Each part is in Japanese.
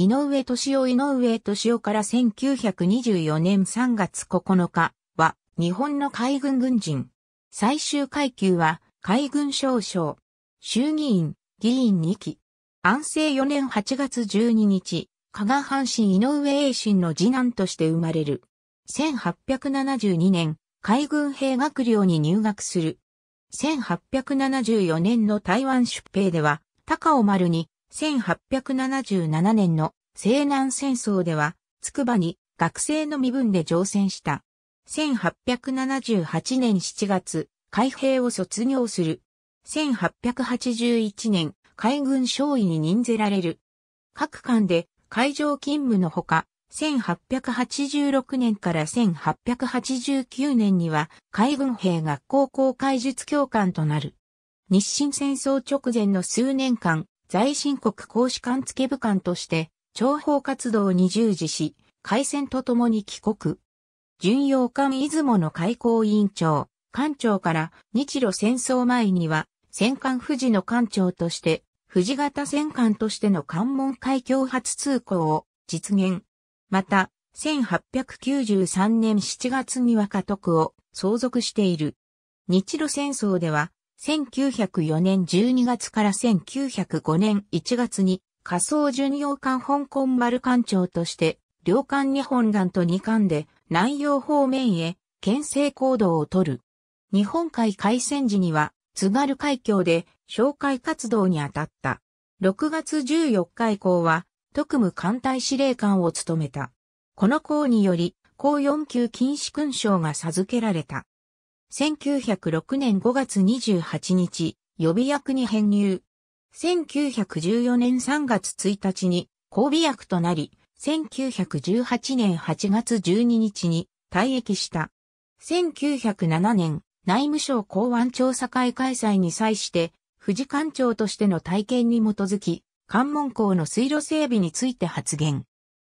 井上敏夫井上敏夫から1924年3月9日は日本の海軍軍人。最終階級は海軍少将。衆議院、議員2期。安政4年8月12日、加賀藩神井上栄信の次男として生まれる。1872年、海軍兵学寮に入学する。1874年の台湾出兵では、高尾丸に1877年の西南戦争では、筑波に学生の身分で乗船した。1878年7月、海兵を卒業する。1881年、海軍少尉に任ぜられる。各艦で海上勤務のほか、1886年から1889年には海軍兵学校公開術教官となる。日清戦争直前の数年間、在新国公使館付部官として、諜報活動に従事し、海戦とともに帰国。巡洋艦出雲の開港委員長、艦長から日露戦争前には、戦艦富士の艦長として、富士型戦艦としての関門海峡初通行を実現。また、1893年7月には家督を相続している。日露戦争では1904年12月から1905年1月に仮想巡洋艦香港丸艦長として、両艦日本艦と2艦で南洋方面へ牽制行動をとる。日本海海戦時には津軽海峡で紹介活動に当たった。6月14日以降は特務艦隊司令官を務めた。この項により、甲4級禁止勲章が授けられた。1906年5月28日、予備役に編入。1914年3月1日に交尾役となり、1918年8月12日に退役した。1907年、内務省公安調査会開催に際して、富士官庁としての体験に基づき、関門校の水路整備について発言。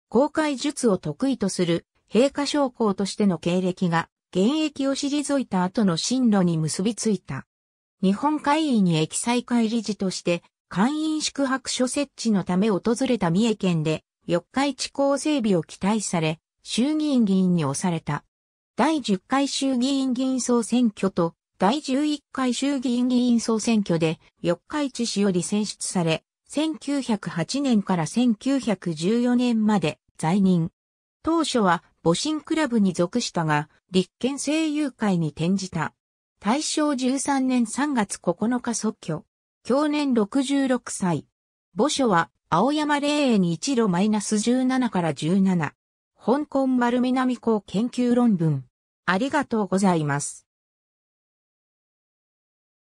公開術を得意とする、陛下将校としての経歴が現役を退いた後の進路に結びついた。日本会議に駅再会理事として、会員宿泊所設置のため訪れた三重県で、四日市港整備を期待され、衆議院議員に押された。第10回衆議院議員総選挙と、第11回衆議院議員総選挙で、四日市市より選出され、1908年から1914年まで在任。当初は母親クラブに属したが、立憲政友会に転じた。大正13年3月9日即居。去年66歳。墓所は青山霊園一路マイナス17から17。香港丸南港研究論文。ありがとうございます。